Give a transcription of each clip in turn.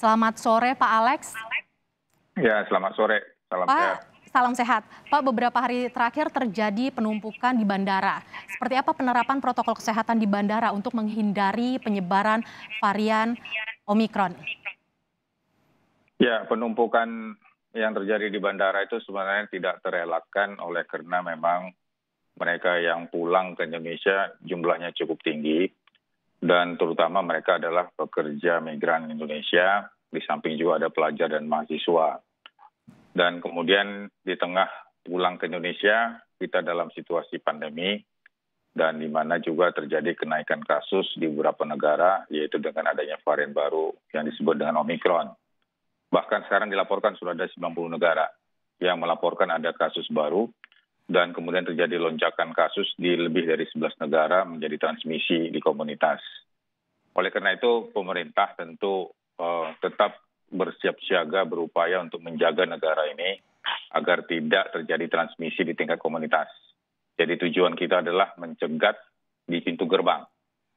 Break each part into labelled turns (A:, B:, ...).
A: Selamat sore Pak Alex.
B: Ya, selamat sore. Salam Pak, sehat.
A: Salam sehat. Pak, beberapa hari terakhir terjadi penumpukan di bandara. Seperti apa penerapan protokol kesehatan di bandara untuk menghindari penyebaran varian Omikron?
B: Ya, penumpukan yang terjadi di bandara itu sebenarnya tidak terelakkan oleh karena memang mereka yang pulang ke Indonesia jumlahnya cukup tinggi dan terutama mereka adalah pekerja migran Indonesia, di samping juga ada pelajar dan mahasiswa. Dan kemudian di tengah pulang ke Indonesia, kita dalam situasi pandemi, dan di mana juga terjadi kenaikan kasus di beberapa negara, yaitu dengan adanya varian baru yang disebut dengan Omikron. Bahkan sekarang dilaporkan sudah ada 90 negara yang melaporkan ada kasus baru, dan kemudian terjadi lonjakan kasus di lebih dari 11 negara menjadi transmisi di komunitas. Oleh karena itu, pemerintah tentu uh, tetap bersiap siaga berupaya untuk menjaga negara ini agar tidak terjadi transmisi di tingkat komunitas. Jadi tujuan kita adalah mencegat di pintu gerbang.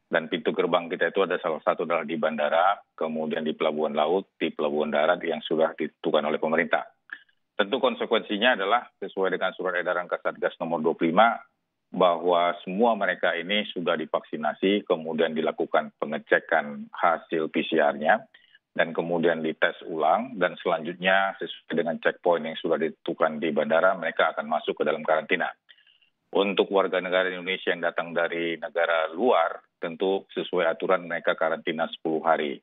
B: Dan pintu gerbang kita itu ada salah satu adalah di bandara, kemudian di pelabuhan laut, di pelabuhan darat yang sudah ditentukan oleh pemerintah. Tentu konsekuensinya adalah sesuai dengan surat edaran Kasatgas nomor 25 bahwa semua mereka ini sudah divaksinasi, kemudian dilakukan pengecekan hasil PCR-nya, dan kemudian dites ulang, dan selanjutnya sesuai dengan checkpoint yang sudah ditentukan di bandara, mereka akan masuk ke dalam karantina. Untuk warga negara Indonesia yang datang dari negara luar, tentu sesuai aturan mereka karantina 10 hari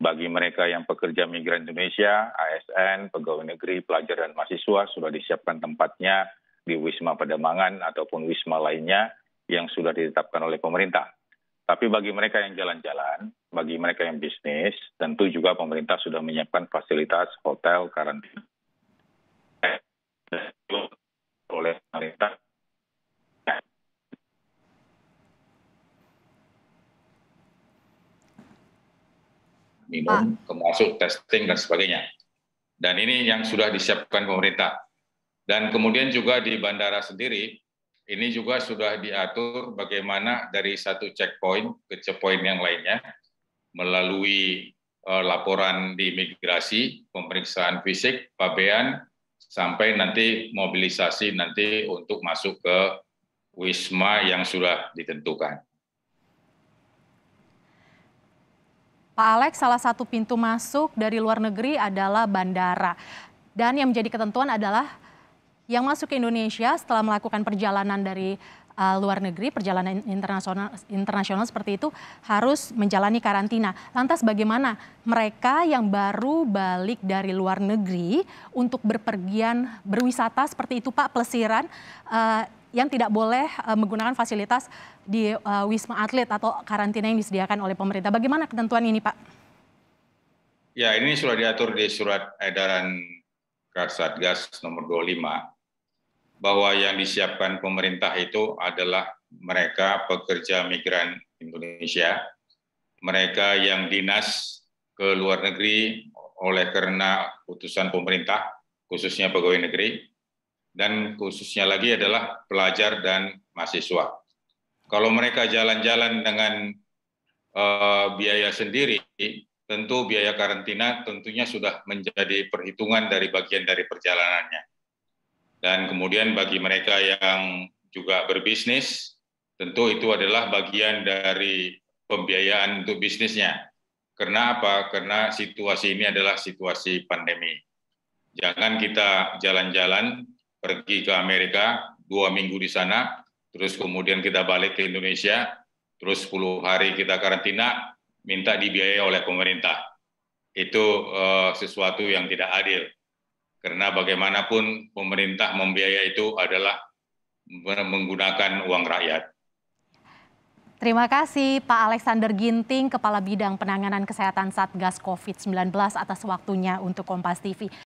B: bagi mereka yang pekerja migran Indonesia, ASN, pegawai negeri, pelajar dan mahasiswa sudah disiapkan tempatnya di Wisma Pademangan ataupun Wisma lainnya yang sudah ditetapkan oleh pemerintah. Tapi bagi mereka yang jalan-jalan, bagi mereka yang bisnis, tentu juga pemerintah sudah menyiapkan fasilitas hotel karantina oleh pemerintah minum, ah. termasuk testing dan sebagainya. Dan ini yang sudah disiapkan pemerintah. Dan kemudian juga di bandara sendiri, ini juga sudah diatur bagaimana dari satu checkpoint ke checkpoint yang lainnya melalui uh, laporan di imigrasi, pemeriksaan fisik, pabean, sampai nanti mobilisasi nanti untuk masuk ke wisma yang sudah ditentukan.
A: Pak Alex, salah satu pintu masuk dari luar negeri adalah bandara. Dan yang menjadi ketentuan adalah yang masuk ke Indonesia setelah melakukan perjalanan dari uh, luar negeri, perjalanan internasional internasional seperti itu harus menjalani karantina. Lantas bagaimana mereka yang baru balik dari luar negeri untuk berpergian berwisata seperti itu Pak, pelesiran uh, eh, yang tidak boleh uh, menggunakan fasilitas di uh, wisma atlet atau karantina yang disediakan oleh pemerintah. Bagaimana ketentuan ini, Pak?
B: Ya, ini sudah diatur di surat edaran Kasatgas nomor 25 bahwa yang disiapkan pemerintah itu adalah mereka pekerja migran Indonesia, mereka yang dinas ke luar negeri oleh karena putusan pemerintah, khususnya pegawai negeri, dan khususnya lagi adalah pelajar dan mahasiswa. Kalau mereka jalan-jalan dengan uh, biaya sendiri, tentu biaya karantina tentunya sudah menjadi perhitungan dari bagian dari perjalanannya. Dan kemudian bagi mereka yang juga berbisnis, tentu itu adalah bagian dari pembiayaan untuk bisnisnya. Karena apa? Karena situasi ini adalah situasi pandemi. Jangan kita jalan-jalan pergi ke Amerika, dua minggu di sana, terus kemudian kita balik ke Indonesia, terus 10 hari kita karantina, minta dibiayai oleh pemerintah. Itu uh, sesuatu yang tidak adil. Karena bagaimanapun pemerintah membiayai itu adalah menggunakan uang rakyat.
A: Terima kasih Pak Alexander Ginting, Kepala Bidang Penanganan Kesehatan Satgas COVID-19 atas waktunya untuk Kompas TV.